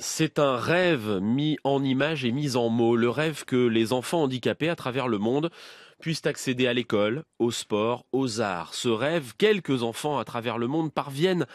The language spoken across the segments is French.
C'est un rêve mis en image et mis en mots, le rêve que les enfants handicapés à travers le monde puissent accéder à l'école, au sport, aux arts. Ce rêve, quelques enfants à travers le monde parviennent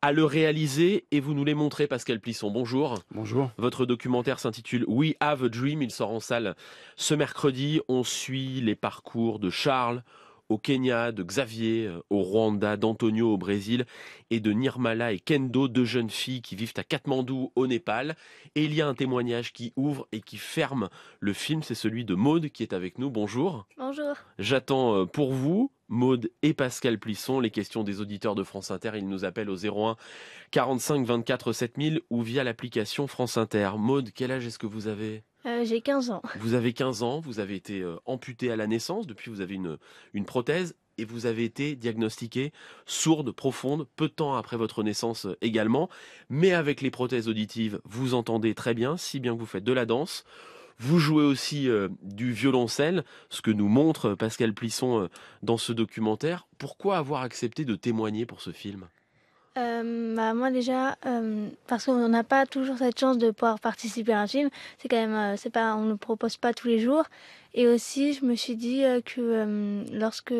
à le réaliser et vous nous les montrez, Pascal Plisson. Bonjour. Bonjour. Votre documentaire s'intitule We Have a Dream. Il sort en salle ce mercredi. On suit les parcours de Charles, au Kenya, de Xavier euh, au Rwanda, d'Antonio au Brésil et de Nirmala et Kendo, deux jeunes filles qui vivent à Katmandou au Népal. Et il y a un témoignage qui ouvre et qui ferme le film, c'est celui de Maude qui est avec nous. Bonjour. Bonjour. J'attends euh, pour vous. Maude et Pascal Plisson, les questions des auditeurs de France Inter, ils nous appellent au 01 45 24 7000 ou via l'application France Inter. Maude, quel âge est-ce que vous avez euh, j'ai 15 ans. Vous avez 15 ans, vous avez été euh, amputé à la naissance, depuis vous avez une, une prothèse et vous avez été diagnostiqué sourde profonde peu de temps après votre naissance euh, également. Mais avec les prothèses auditives, vous entendez très bien, si bien que vous faites de la danse. Vous jouez aussi du violoncelle, ce que nous montre Pascal Plisson dans ce documentaire. Pourquoi avoir accepté de témoigner pour ce film euh, bah, Moi déjà, euh, parce qu'on n'a pas toujours cette chance de pouvoir participer à un film, c'est quand même, euh, c'est pas, on ne propose pas tous les jours. Et aussi, je me suis dit que lorsque,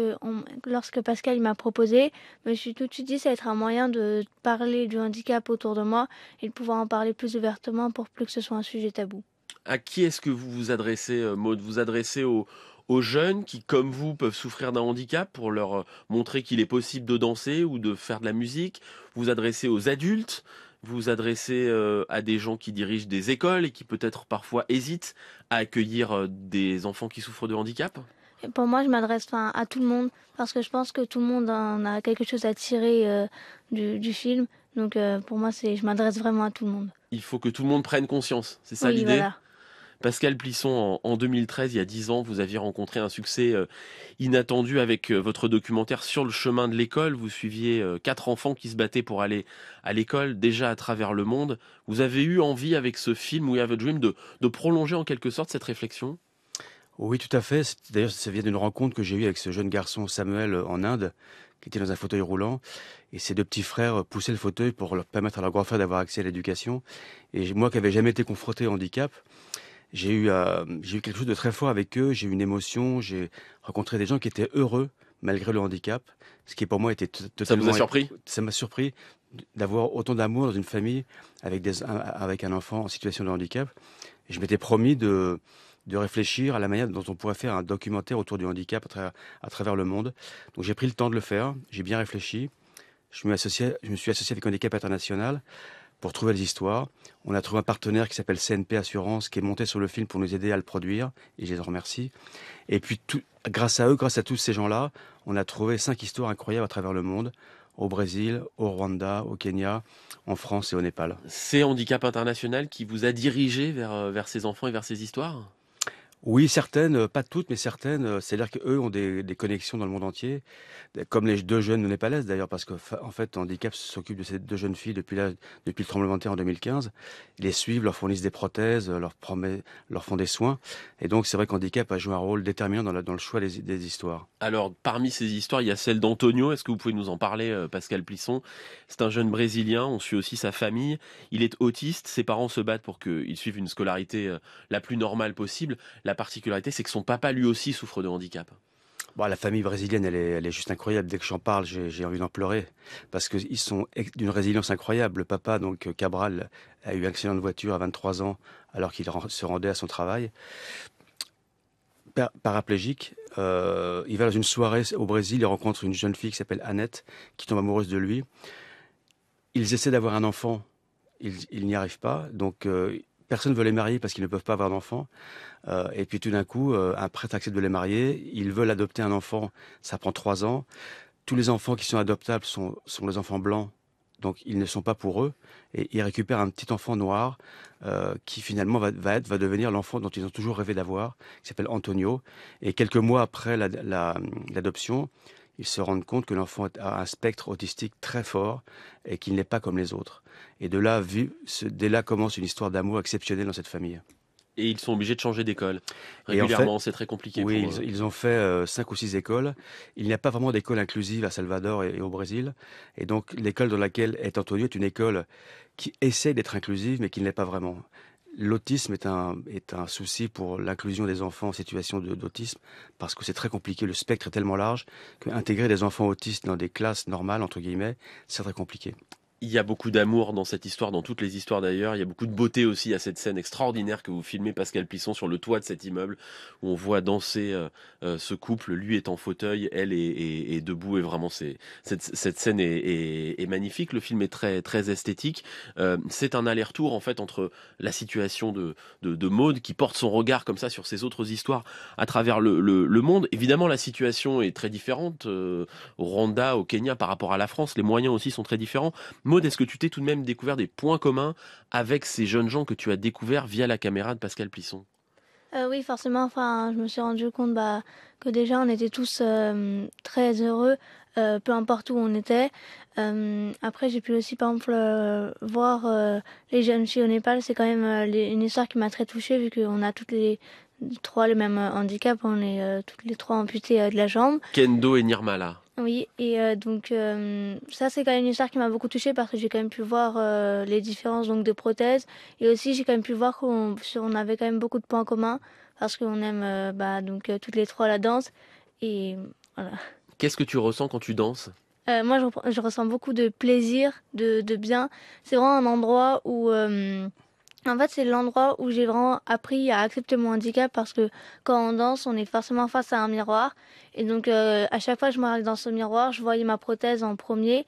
lorsque Pascal il m'a proposé, je me suis tout de suite dit ça va être un moyen de parler du handicap autour de moi et de pouvoir en parler plus ouvertement pour plus que ce soit un sujet tabou. À qui est-ce que vous vous adressez, Maud Vous adressez au aux jeunes qui, comme vous, peuvent souffrir d'un handicap pour leur euh, montrer qu'il est possible de danser ou de faire de la musique Vous adressez aux adultes vous adressez euh, à des gens qui dirigent des écoles et qui peut-être parfois hésitent à accueillir euh, des enfants qui souffrent de handicap et Pour moi, je m'adresse à tout le monde parce que je pense que tout le monde en a quelque chose à tirer du, film. Donc pour moi, c'est je m'adresse vraiment à tout le monde. Il faut que tout le monde prenne conscience, c'est ça l'idée Pascal Plisson, en, 2013, il y a 10 ans, vous aviez rencontré un succès euh, inattendu avec euh, votre documentaire Sur le chemin de l'école. Vous suiviez euh, quatre enfants qui se battaient pour aller à l'école, déjà à travers le monde. Vous avez eu envie, avec ce film We Have a Dream, de, prolonger en quelque sorte cette réflexion oui, tout à fait. D'ailleurs, ça vient d'une rencontre que j'ai eue avec ce jeune garçon Samuel en Inde, qui était dans un fauteuil roulant. Et ses deux petits frères poussaient le fauteuil pour leur permettre à leur grand frère d'avoir accès à l'éducation. Et moi, qui n'avais jamais été confronté au handicap, j'ai eu, euh, eu quelque chose de très fort avec eux, j'ai eu une émotion, j'ai rencontré des gens qui étaient heureux malgré le handicap, ce qui pour moi était totalement... Ça vous a surpris Ça m'a surpris d'avoir autant d'amour dans une famille avec, des, avec un enfant en situation de handicap. je m'étais promis de, réfléchir à la manière dont on pourrait faire un documentaire autour du handicap à, travers le monde. Donc j'ai pris le temps de le faire, j'ai bien réfléchi. Je je me suis associé avec Handicap International pour trouver les histoires. On a trouvé un partenaire qui s'appelle CNP Assurance, qui est monté sur le film pour nous aider à le produire, et je les remercie. Et puis, grâce à eux, grâce à tous ces gens-là, on a trouvé cinq histoires incroyables à travers le monde au Brésil, au Rwanda, au Kenya, en France et au Népal. C'est Handicap International qui vous a dirigé vers, euh, vers ces enfants et vers ces histoires oui, certaines, euh, pas toutes, mais certaines. Euh, c'est-à-dire qu'eux ont des, connexions dans le monde entier, comme les deux jeunes népalaises d'ailleurs, parce que en fait, Handicap s'occupe de ces deux jeunes filles depuis, le tremblement de terre en 2015. Ils les suivent, leur fournissent des prothèses, leur, leur font des soins. Et donc, c'est vrai qu'Handicap a joué un rôle déterminant dans, le choix des histoires. Alors, parmi ces histoires, il y a celle d'Antonio. Est-ce que vous pouvez nous en parler, euh, Pascal Plisson C'est un jeune Brésilien, on suit aussi sa famille. Il est autiste, ses parents se battent pour qu'il suive une scolarité euh, la plus normale possible. La particularité, c'est que son papa, lui aussi, souffre de handicap. la famille brésilienne, elle est, juste incroyable. Dès que j'en parle, j'ai envie d'en pleurer. Parce qu'ils sont d'une résilience incroyable. Le papa, donc euh, Cabral, a eu un accident de voiture à 23 ans alors qu'il se rendait à son travail paraplégique. Euh, il va dans une soirée au Brésil, il rencontre une jeune fille qui s'appelle Annette, qui tombe amoureuse de lui. Ils essaient d'avoir un enfant, ils, n'y arrivent pas, donc euh, personne ne veut les marier parce qu'ils ne peuvent pas avoir d'enfant. Euh, et puis tout d'un coup, un prêtre accepte de les marier, ils veulent adopter un enfant, ça prend trois ans. Tous les enfants qui sont adoptables sont, sont les enfants blancs donc ils ne sont pas pour eux, et ils récupèrent un petit enfant noir euh, qui finalement va, devenir l'enfant dont ils ont toujours rêvé d'avoir, qui s'appelle Antonio. Et quelques mois après l'adoption, ils se rendent compte que l'enfant a un spectre autistique très fort et qu'il n'est pas comme les autres. Et de là, dès là commence une histoire d'amour exceptionnelle dans cette famille et ils sont obligés de changer d'école régulièrement. c'est très compliqué. Oui, euh, ils, ont fait euh, cinq ou six écoles. Il n'y a pas vraiment d'école inclusive à Salvador et, au Brésil. Et donc l'école dans laquelle est Antonio est une école qui essaie d'être inclusive, mais qui ne l'est pas vraiment. L'autisme est un, est un souci pour l'inclusion des enfants en situation d'autisme parce que c'est très compliqué. Le spectre est tellement large qu'intégrer des enfants autistes dans des classes normales, entre guillemets, c'est très compliqué. Il y a beaucoup d'amour dans cette histoire, dans toutes les histoires d'ailleurs. Il y a beaucoup de beauté aussi à cette scène extraordinaire que vous filmez, Pascal Pisson, sur le toit de cet immeuble, où on voit danser euh, euh, ce couple. Lui est en fauteuil, elle est, debout. Et vraiment, c'est, cette, scène est, magnifique. Le film est très, très esthétique. Euh, c'est un aller-retour, en fait, entre la situation de, de, Maude, qui porte son regard comme ça sur ses autres histoires à travers le, monde. Évidemment, la situation est très différente au Rwanda, au Kenya, par rapport à la France. Les moyens aussi sont très différents Maud, est-ce que tu t'es tout de même découvert des points communs avec ces jeunes gens que tu as découverts via la caméra de Pascal Plisson euh, Oui, forcément. Enfin, je me suis rendu compte bah, que déjà, on était tous euh, très heureux, euh, peu importe où on était. après, j'ai pu aussi, par exemple, voir les jeunes filles au Népal. C'est quand même une histoire qui m'a très touchée, vu qu'on a toutes les trois le même euh, handicap. On est euh, toutes les trois amputées euh, de la jambe. Kendo et Nirmala. Oui, et donc ça c'est quand même une histoire qui m'a beaucoup touchée parce que j'ai quand même pu voir les différences donc de prothèses et aussi j'ai quand même pu voir qu'on on avait quand même beaucoup de points communs parce qu'on aime bah, donc toutes les trois la danse et voilà. Qu'est-ce que tu ressens quand tu danses Moi je, ressens beaucoup de plaisir, de, de bien. C'est vraiment un endroit où en fait, c'est l'endroit où j'ai vraiment appris à accepter mon handicap parce que quand on danse, on est forcément face à un miroir. Et donc, euh, à chaque fois que je me regarde dans ce miroir, je voyais ma prothèse en premier.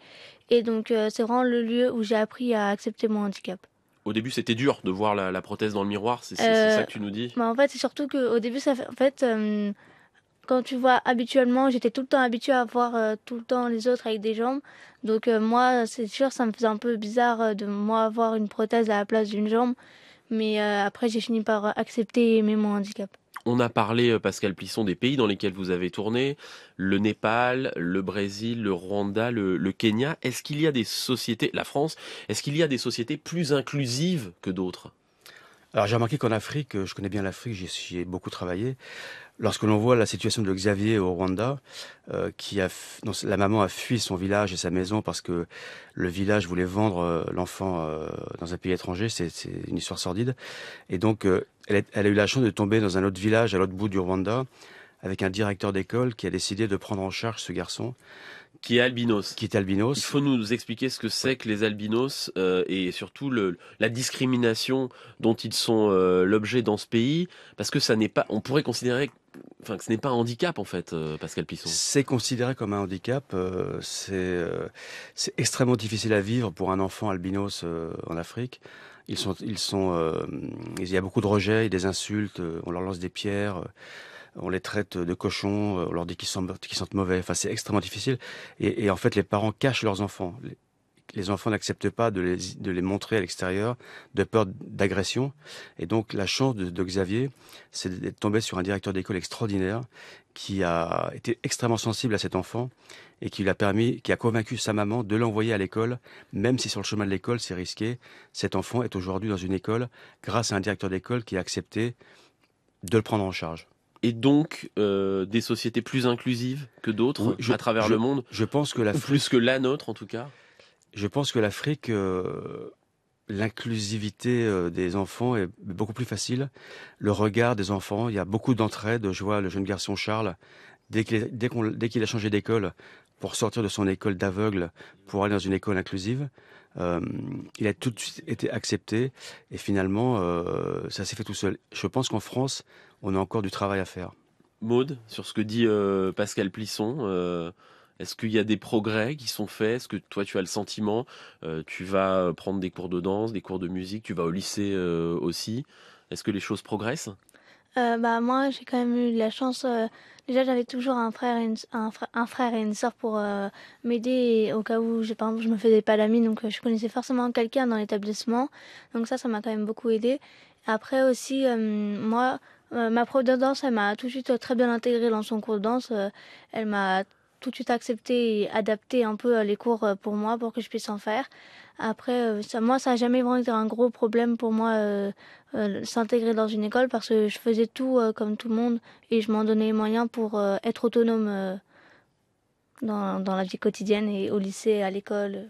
Et donc, euh, c'est vraiment le lieu où j'ai appris à accepter mon handicap. Au début, c'était dur de voir la, prothèse dans le miroir, c'est euh, ça que tu nous dis Mais bah, En fait, c'est surtout qu'au début, ça fait, en fait, quand tu vois habituellement, j'étais tout le temps habituée à voir euh, tout le temps les autres avec des jambes. Donc euh, moi, c'est sûr, ça me faisait un peu bizarre euh, de moi avoir une prothèse à la place d'une jambe. Mais après, j'ai fini par accepter et aimer mon handicap. On a parlé, Pascal Plisson, des pays dans lesquels vous avez tourné, le Népal, le Brésil, le Rwanda, le Kenya. Est-ce qu'il y a des sociétés, la France, est-ce qu'il y a des sociétés plus inclusives que d'autres alors j'ai remarqué qu'en Afrique, euh, je connais bien l'Afrique, j'y ai beaucoup travaillé. Lorsque l'on voit la situation de Xavier au Rwanda, euh, qui a, la maman a fui son village et sa maison parce que le village voulait vendre euh, l'enfant dans un pays étranger, c'est une histoire sordide. Et donc elle, elle a eu la chance de tomber dans un autre village à l'autre bout du Rwanda avec un directeur d'école qui a décidé de prendre en charge ce garçon. Qui est albinos. Qui est albinos. Il faut nous expliquer ce que c'est que les albinos euh, et surtout le, la discrimination dont ils sont euh, l'objet dans ce pays, parce que ça n'est pas. On pourrait considérer Enfin, que ce n'est pas un handicap en fait, euh, Pascal Pisson. C'est considéré comme un handicap. c'est c'est extrêmement difficile à vivre pour un enfant albinos en Afrique. Ils sont, ils sont, il y a beaucoup de rejets, et des insultes. on leur lance des pierres on les traite de cochons, euh, on leur dit qu'ils sentent, mauvais. Enfin, c'est extrêmement difficile. Et, en fait, les parents cachent leurs enfants. Les, enfants n'acceptent pas de les, montrer à l'extérieur de peur d'agression. Et donc, la chance de, Xavier, c'est de tomber sur un directeur d'école extraordinaire qui a été extrêmement sensible à cet enfant et qui lui a permis, qui a convaincu sa maman de l'envoyer à l'école, même si sur le chemin de l'école c'est risqué. Cet enfant est aujourd'hui dans une école grâce à un directeur d'école qui a accepté de le prendre en charge et donc euh, des sociétés plus inclusives que d'autres à travers le monde. Je pense que plus que la nôtre en tout cas. Je pense que l'Afrique euh, l'inclusivité euh, des enfants est beaucoup plus facile. Le regard des enfants, il y a beaucoup d'entraide. Je vois le jeune garçon Charles dès qu'il a changé d'école pour sortir de son école d'aveugle pour aller dans une école inclusive. Euh, il a tout de suite été accepté et finalement, euh, ça s'est fait tout seul. Je pense qu'en France, on a encore du travail à faire. Maude, sur ce que dit euh, Pascal Plisson, est-ce qu'il y a des progrès qui sont faits Est-ce que toi, tu as le sentiment Tu vas prendre des cours de danse, des cours de musique, tu vas au lycée aussi. Est-ce que les choses progressent euh, bah, Moi, j'ai quand même eu de la chance. Euh, déjà, j'avais toujours un frère et une, un frère, et une soeur pour euh, m'aider au cas où, par exemple, je me faisais pas l'ami. Donc, euh, je connaissais forcément quelqu'un dans l'établissement. Donc, ça, ça m'a quand même beaucoup aidé. Après aussi, moi, ma prof de danse, elle m'a tout de suite très bien intégrée dans son cours de danse. elle m'a tout de suite accepté et adapté un peu euh, les cours euh, pour moi pour que je puisse en faire. Après, euh, moi, ça n'a jamais vraiment été un gros problème pour moi s'intégrer dans une école parce que je faisais tout comme tout le monde et je m'en donnais les moyens pour être autonome dans, la vie quotidienne et au lycée, à l'école.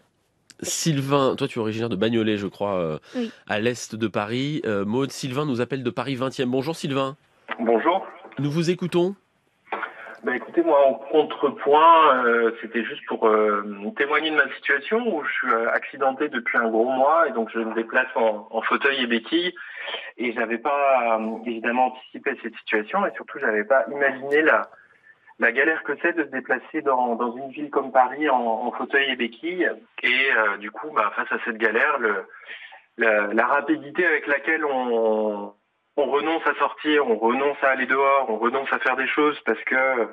Sylvain, toi tu es originaire de Bagnolet, je crois, à l'est de Paris. Maud, Sylvain nous appelle de Paris 20e. Bonjour Sylvain. Bonjour. Nous vous écoutons. Bah, écoutez, moi en contrepoint, euh, c'était juste pour euh, témoigner de ma situation où je suis euh, accidenté depuis un gros mois et donc je me déplace en, fauteuil et béquille et j'avais pas évidemment anticipé cette situation et surtout j'avais pas imaginé la, la galère que c'est de se déplacer dans, dans une ville comme Paris en, fauteuil et béquille et du coup bah, face à cette galère, le, la rapidité avec laquelle on on renonce à sortir, on renonce à aller dehors, on renonce à faire des choses parce que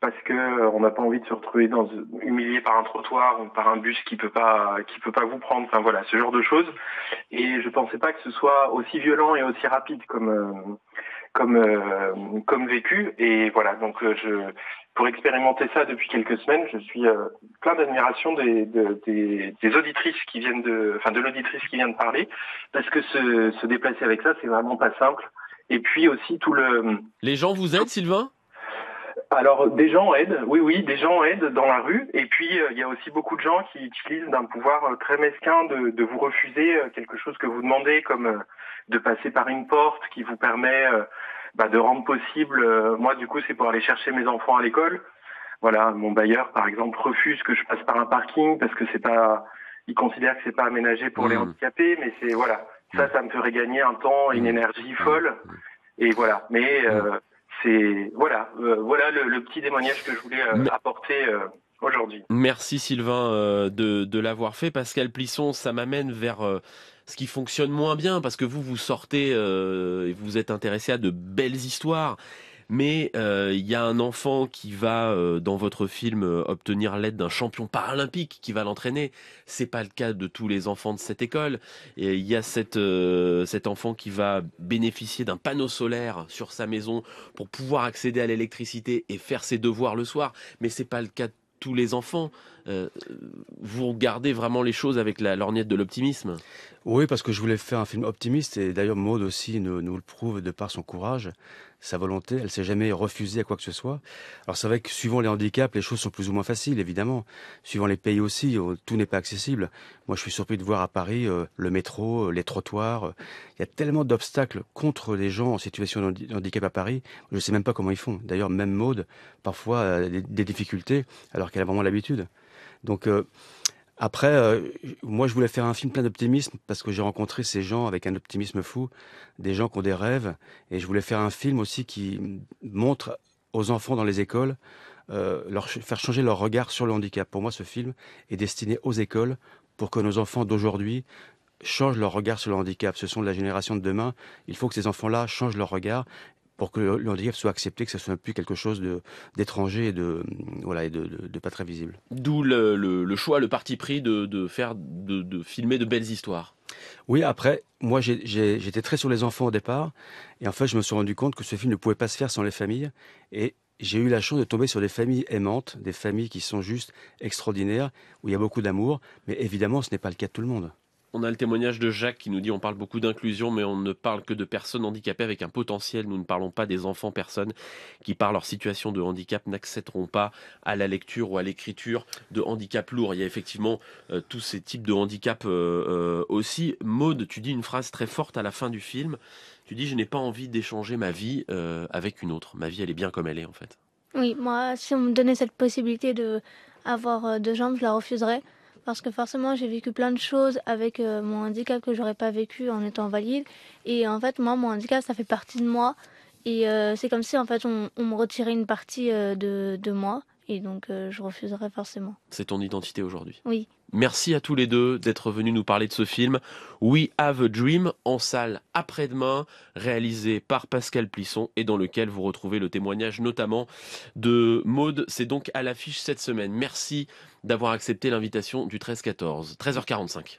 parce que euh, on n'a pas envie de se retrouver dans humilié par un trottoir ou par un bus qui peut pas qui peut pas vous prendre. Enfin voilà, ce genre de choses. Et je pensais pas que ce soit aussi violent et aussi rapide comme euh, comme euh, comme vécu et voilà donc euh, je pour expérimenter ça depuis quelques semaines je suis euh, plein d'admiration des, de, des, des auditrices qui viennent de enfin de l'auditrice qui vient de parler parce que se, se déplacer avec ça c'est vraiment pas simple et puis aussi tout le les gens vous aident Sylvain alors des gens aident, oui oui, des gens aident dans la rue et puis il y a aussi beaucoup de gens qui utilisent d'un pouvoir très mesquin de, de vous refuser quelque chose que vous demandez comme de passer par une porte qui vous permet euh, bah, de rendre possible. Euh, moi, du coup, c'est pour aller chercher mes enfants à l'école. Voilà, mon bailleur, par exemple, refuse que je passe par un parking parce que c'est pas, il considère que c'est pas aménagé pour les mmh. handicapés, mais c'est voilà. Ça, mmh. ça me ferait gagner un temps, une mmh. énergie folle. Et voilà. Mais euh, c'est voilà, voilà le, petit témoignage que je voulais apporter aujourd'hui. Merci Sylvain de, de l'avoir fait. Pascal Plisson, ça m'amène vers ce qui fonctionne moins bien parce que vous vous sortez euh, et vous êtes intéressé à de belles histoires. Mais euh, il y a un enfant qui va euh, dans votre film obtenir l'aide d'un champion paralympique qui va l'entraîner. C'est pas le cas de tous les enfants de cette école. Et il y a cet enfant qui va bénéficier d'un panneau solaire sur sa maison pour pouvoir accéder à l'électricité et faire ses devoirs le soir. Mais c'est pas le cas de tous les enfants. Euh, vous regardez vraiment les choses avec la lorgnette de l'optimisme. Oui, parce que je voulais faire un film optimiste, et d'ailleurs Maud aussi nous, le prouve de par son courage, sa volonté, elle s'est jamais refusée à quoi que ce soit. Alors c'est vrai que suivant les handicaps, les choses sont plus ou moins faciles, évidemment. Suivant les pays aussi, oh, tout n'est pas accessible. Moi je suis surpris de voir à Paris euh, le métro, euh, les trottoirs. Il y a tellement d'obstacles contre les gens en situation de handicap à Paris, je ne sais même pas comment ils font. D'ailleurs même Maud, parfois, des difficultés, alors qu'elle a vraiment l'habitude. Donc euh, après, euh, moi, je voulais faire un film plein d'optimisme parce que j'ai rencontré ces gens avec un optimisme fou, des gens qui ont des rêves, et je voulais faire un film aussi qui montre aux enfants dans les écoles, euh, leur faire changer leur regard sur le handicap. Pour moi, ce film est destiné aux écoles pour que nos enfants d'aujourd'hui changent leur regard sur le handicap. Ce sont de la génération de demain. Il faut que ces enfants-là changent leur regard pour que handicap soit accepté, que ce soit plus quelque chose d'étranger et, de, mm, voilà, et de, pas très visible. D'où le, choix, le parti pris de, faire, de filmer de belles histoires. Oui, après, moi j'étais très sur les enfants au départ, et en fait je me suis rendu compte que ce film ne pouvait pas se faire sans les familles, et j'ai eu la chance de tomber sur des familles aimantes, des familles qui sont juste extraordinaires, où il y a beaucoup d'amour, mais évidemment ce n'est pas le cas de tout le monde. On a le témoignage de Jacques qui nous dit on parle beaucoup d'inclusion, mais on ne parle que de personnes handicapées avec un potentiel. Nous ne parlons pas des enfants, personnes qui, par leur situation de handicap, n'accepteront pas à la lecture ou à l'écriture de handicap lourd. Il y a effectivement euh, tous ces types de handicap euh, euh, aussi. Maude, tu dis une phrase très forte à la fin du film. Tu dis je n'ai pas envie d'échanger ma vie avec une autre. Ma vie, elle est bien comme elle est en fait. Oui, moi, si on me donnait cette possibilité de avoir deux jambes, je la refuserais parce que forcément j'ai vécu plein de choses avec euh, mon handicap que j'aurais pas vécu en étant valide. Et en fait, moi, mon handicap, ça fait partie de moi. Et euh, c'est comme si en fait on, me retirait une partie euh, de moi et donc euh, je refuserai forcément. C'est ton identité aujourd'hui. Oui. Merci à tous les deux d'être venus nous parler de ce film We Have a Dream en salle après-demain, réalisé par Pascal Plisson et dans lequel vous retrouvez le témoignage notamment de Maude. C'est donc à l'affiche cette semaine. Merci d'avoir accepté l'invitation du 13-14, 13h45.